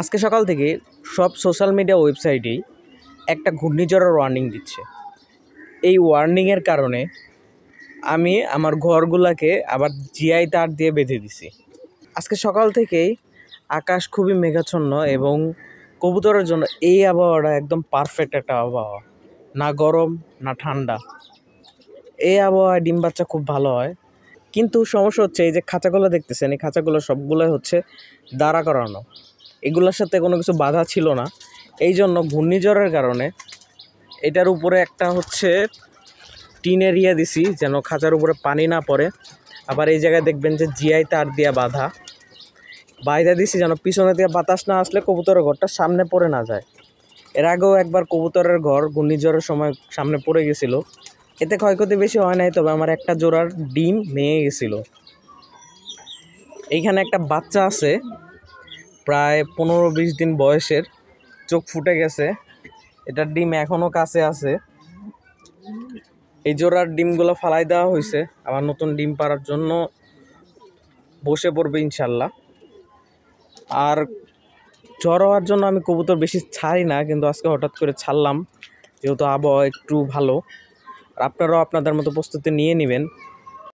আজকে সকাল থেকে সব সোশ্যাল মিডিয়া ওয়েবসাইটেই একটা ঘূর্ণিঝড়ের ওয়ার্নিং দিচ্ছে এই ওয়ার্নিংয়ের কারণে আমি আমার ঘরগুলোকে আবার জিআই তার দিয়ে বেঁধে দিছি আজকে সকাল থেকেই আকাশ খুবই মেঘাচ্ছন্ন এবং কবুতরের জন্য এই আবহাওয়াটা একদম পারফেক্ট একটা আবহাওয়া না গরম না ঠান্ডা এই আবহাওয়ায় ডিম বাচ্চা খুব ভালো হয় কিন্তু সমস্যা হচ্ছে এই যে খাঁচাগুলো দেখতেছেন এই খাঁচাগুলো সবগুলোই হচ্ছে দাঁড়া করানো এগুলোর সাথে কোনো কিছু বাধা ছিল না এই জন্য ঘূর্ণিঝড়ের কারণে এটার উপরে একটা হচ্ছে টিন এরিয়া দিছি যেন খাঁচার উপরে পানি না পড়ে আবার এই জায়গায় দেখবেন যে জিআই তার দিয়া বাধা বাইরে দিছি যেন পিছনে দিয়ে বাতাস না আসলে কবুতরের ঘরটা সামনে পড়ে না যায় এর আগেও একবার কবুতরের ঘর ঘূর্ণিঝড়ের সময় সামনে পড়ে গেছিল এতে ক্ষয়ক্ষতি বেশি হয় নাই তবে আমার একটা জোড়ার ডিম ভেঙে গেছিলো এইখানে একটা বাচ্চা আছে প্রায় পনেরো বিশ দিন বয়সের চোখ ফুটে গেছে এটার ডিম এখনও কাছে আছে এই জোড়ার ডিমগুলো ফালাই দেওয়া হয়েছে আবার নতুন ডিম পাড়ার জন্য বসে পড়বে ইনশাল্লাহ আর জ্বর হওয়ার জন্য আমি কবুতর বেশি ছাড়ি না কিন্তু আজকে হঠাৎ করে ছাড়লাম যেহেতু আবহাওয়া একটু ভালো আর আপনারাও আপনাদের মতো প্রস্তুতি নিয়ে নেবেন